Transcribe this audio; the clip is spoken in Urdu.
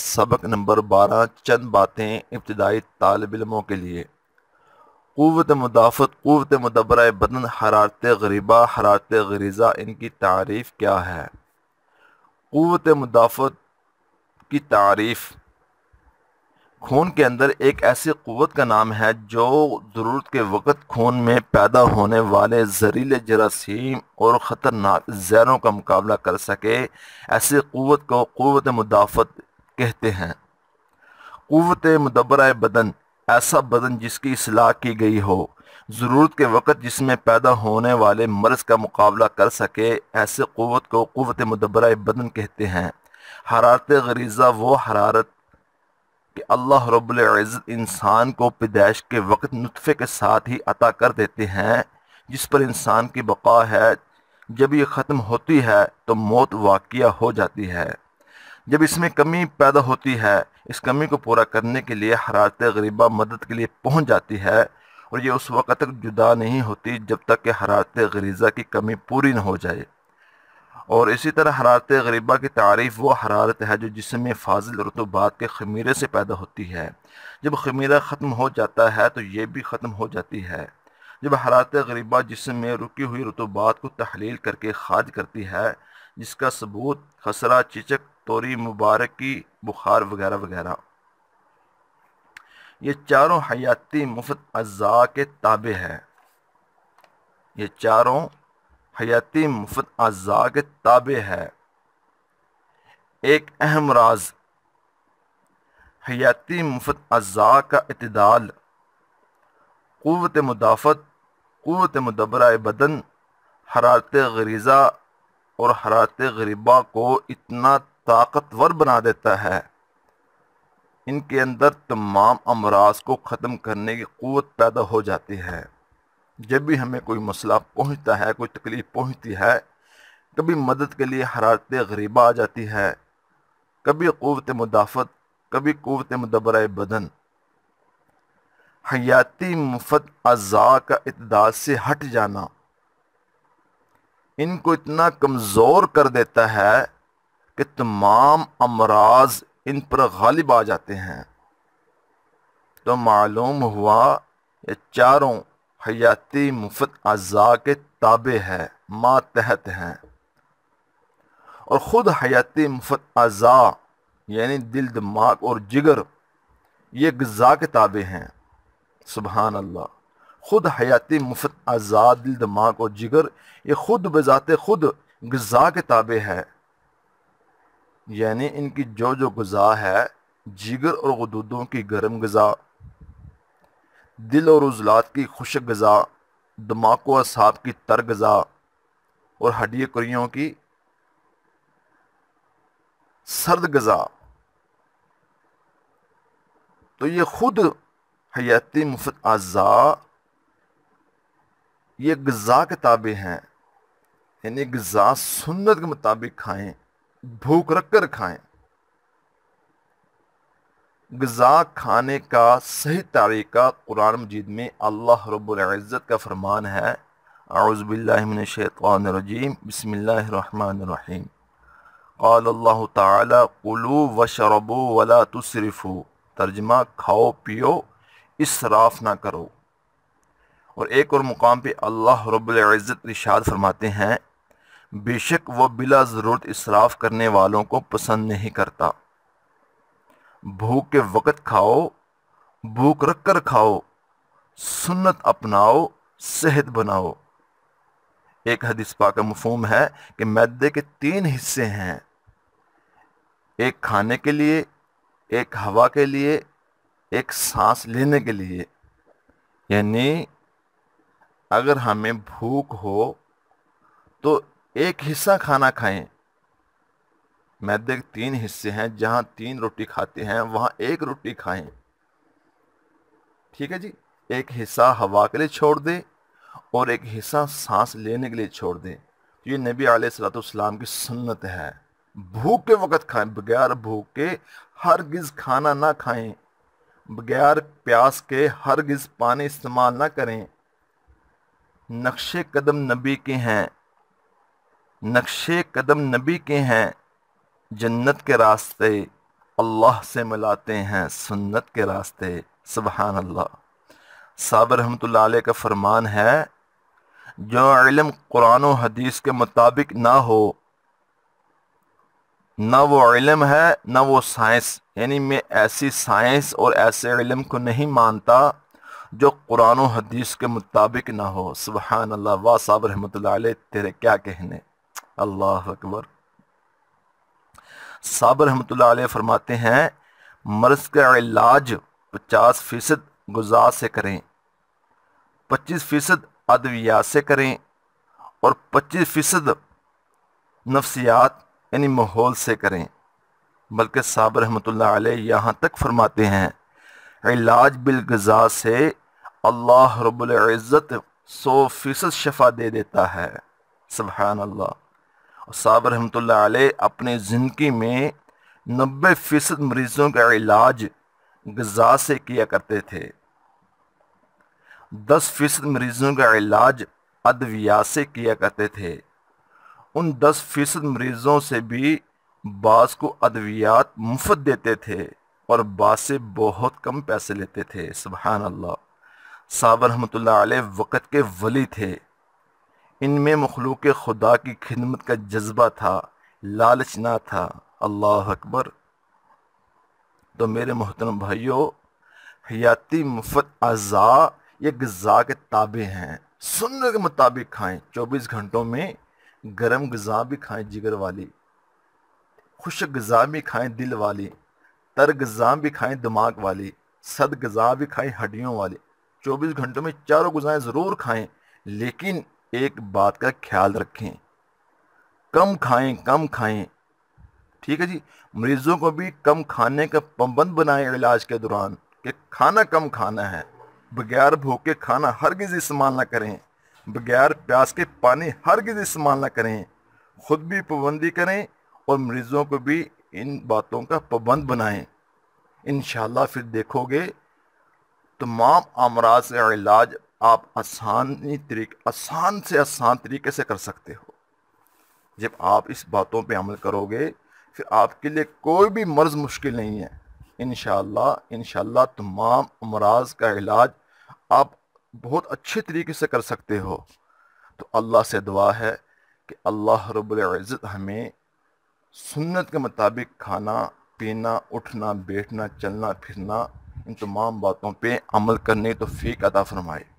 سبق نمبر بارہ چند باتیں ابتدائی طالب علموں کے لیے قوت مدافعت قوت مدبرہ بدن حرارت غریبہ حرارت غریزہ ان کی تعریف کیا ہے قوت مدافعت کی تعریف خون کے اندر ایک ایسی قوت کا نام ہے جو ضرورت کے وقت خون میں پیدا ہونے والے زہریلے جراثیم اور خطرناک زیروں کا مقابلہ کر سکے ایسی قوت کو قوت مدافعت کہتے ہیں قوت مدبرہ بدن ایسا بدن جس کی اصلاح کی گئی ہو ضرورت کے وقت جس میں پیدا ہونے والے مرض کا مقابلہ کر سکے ایسے قوت کو قوت مدبرہ بدن کہتے ہیں حرارت غریزہ وہ حرارت کہ اللہ رب العزت انسان کو پیدائش کے وقت نطفے کے ساتھ ہی عطا کر دیتے ہیں جس پر انسان کی بقا ہے جب یہ ختم ہوتی ہے تو موت واقعہ ہو جاتی ہے جب اس میں کمی پیدا ہوتی ہے اس کمی کو پورا کرنے کے لیے حرارت غریبہ مدد کے لیے پہنچ جاتی ہے اور یہ اس وقت تک جدا نہیں ہوتی جب تک کہ حرارت غریزہ کی کمی پوری نہ ہو جائے اور اسی طرح حرارت غریبہ کی تعریف وہ حرارت ہے جو جسم میں فاضل رتوبات کے خمیرے سے پیدا ہوتی ہے جب خمیرہ ختم ہو جاتا ہے تو یہ بھی ختم ہو جاتی ہے جب حرارت غریبہ جسم میں رکی ہوئی رتوبات کو تحلیل کر کے خارج کرتی ہے جس کا ثبوت خسرہ چچک مبارک مبارکی بخار وغیرہ وغیرہ یہ چاروں حیاتی مفت اعضاء کے تابع ہے یہ چاروں حیاتی مفت اعضاء کے تابع ہے ایک اہم راز حیاتی مفت اعضاء کا اعتدال قوت مدافعت قوت مدبرہ بدن حرارت غریزہ اور حرارت غریبہ کو اتنا طاقتور بنا دیتا ہے ان کے اندر تمام امراض کو ختم کرنے کی قوت پیدا ہو جاتی ہے جب بھی ہمیں کوئی مسئلہ پہنچتا ہے کوئی تکلیف پہنچتی ہے کبھی مدد کے لیے حرارت غریبہ آ جاتی ہے کبھی قوت مدافعت کبھی قوت مدبرۂ بدن حیاتی مفت اعضاء کا اتداد سے ہٹ جانا ان کو اتنا کمزور کر دیتا ہے کہ تمام امراض ان پر غالب آ جاتے ہیں تو معلوم ہوا یہ چاروں حیاتی مفت اعضاء کے تابع ہے ماتحت ہیں اور خود حیاتی مفت اعضاء یعنی دل دماغ اور جگر یہ غذا کے تابع ہیں سبحان اللہ خود حیاتی مفت اعضاء دل دماغ اور جگر یہ خود بذات خود غذا کے تابع ہے یعنی ان کی جو جو غذا ہے جگر اور غدودوں کی گرم غذا دل اور عضلات کی خشک غذا دماغ و اصحاب کی تر غذا اور ہڈی کریوں کی سرد غذا تو یہ خود حیاتی مفت اعضا یہ غذا کتابیں ہیں یعنی غذا سنت کے مطابق کھائیں بھوک رکھ کر کھائیں غذا کھانے کا صحیح طریقہ قرآن مجید میں اللہ رب العزت کا فرمان ہے اعوذ باللہ من الشیطان الرجیم بسم اللہ الرحمن الرحیم قال اللہ تعالی قلو وشربو ولا تصرفو ترجمہ کھاؤ پیو اسراف نہ کرو اور ایک اور مقام پہ اللہ رب العزت رشاد فرماتے ہیں بے شک وہ بلا ضرورت اسراف کرنے والوں کو پسند نہیں کرتا بھوک کے وقت کھاؤ بھوک رکھ کر کھاؤ سنت اپناؤ صحت بناؤ ایک حدیث پاک کا مفہوم ہے کہ میدے کے تین حصے ہیں ایک کھانے کے لیے ایک ہوا کے لیے ایک سانس لینے کے لیے یعنی اگر ہمیں بھوک ہو تو ایک حصہ کھانا کھائیں میدے کے تین حصے ہیں جہاں تین روٹی کھاتے ہیں وہاں ایک روٹی کھائیں ٹھیک ہے جی ایک حصہ ہوا کے لیے چھوڑ دے اور ایک حصہ سانس لینے کے لیے چھوڑ دے یہ نبی علیہ السلام کی سنت ہے بھوک کے وقت کھائیں بغیر بھوک کے ہرگز کھانا نہ کھائیں بغیر پیاس کے ہرگز پانی استعمال نہ کریں نقش قدم نبی کے ہیں نقش قدم نبی کے ہیں جنت کے راستے اللہ سے ملاتے ہیں سنت کے راستے سبحان اللہ صابر رحمۃ اللہ علیہ کا فرمان ہے جو علم قرآن و حدیث کے مطابق نہ ہو نہ وہ علم ہے نہ وہ سائنس یعنی میں ایسی سائنس اور ایسے علم کو نہیں مانتا جو قرآن و حدیث کے مطابق نہ ہو سبحان اللہ واہ صابر رحمۃ اللہ علیہ تیرے کیا کہنے اللہ اکبر صابر رحمۃ اللہ علیہ فرماتے ہیں مرض کا علاج پچاس فیصد غذا سے کریں پچیس فیصد ادویات سے کریں اور پچیس فیصد نفسیات یعنی ماحول سے کریں بلکہ صابر رحمۃ اللہ علیہ یہاں تک فرماتے ہیں علاج بالغذا سے اللہ رب العزت سو فیصد شفا دے دیتا ہے سبحان اللہ صاحب رحمۃ اللہ علیہ اپنے زندگی میں نبے فیصد مریضوں کا علاج غذا سے کیا کرتے تھے دس فیصد مریضوں کا علاج ادویات سے کیا کرتے تھے ان دس فیصد مریضوں سے بھی بعض کو ادویات مفت دیتے تھے اور بعض سے بہت کم پیسے لیتے تھے سبحان اللہ صابر رحمۃ اللہ علیہ وقت کے ولی تھے ان میں مخلوق خدا کی خدمت کا جذبہ تھا لالچ نہ تھا اللہ اکبر تو میرے محترم بھائیوں حیاتی مفت اعضاء یہ غذا کے تابع ہیں سننے کے مطابق کھائیں چوبیس گھنٹوں میں گرم غذا بھی کھائیں جگر والی خوش غذا بھی کھائیں دل والی تر غذا بھی کھائیں دماغ والی سد غذا بھی کھائیں ہڈیوں والی چوبیس گھنٹوں میں چاروں غذائیں ضرور کھائیں لیکن ایک بات کا خیال رکھیں کم کھائیں کم کھائیں ٹھیک ہے جی مریضوں کو بھی کم کھانے کا پابند بنائیں علاج کے دوران کہ کھانا کم کھانا ہے بغیر بھوکے کھانا ہرگز استعمال نہ کریں بغیر پیاس کے پانی ہرگز استعمال نہ کریں خود بھی پابندی کریں اور مریضوں کو بھی ان باتوں کا پابند بنائیں انشاءاللہ پھر دیکھو گے تمام امراض سے علاج آپ آسانی طریقے آسان سے آسان طریقے سے کر سکتے ہو جب آپ اس باتوں پہ عمل کرو گے پھر آپ کے لیے کوئی بھی مرض مشکل نہیں ہے انشاءاللہ انشاءاللہ تمام امراض کا علاج آپ بہت اچھے طریقے سے کر سکتے ہو تو اللہ سے دعا ہے کہ اللہ رب العزت ہمیں سنت کے مطابق کھانا پینا اٹھنا بیٹھنا چلنا پھرنا ان تمام باتوں پہ عمل کرنے تو فیق عطا فرمائے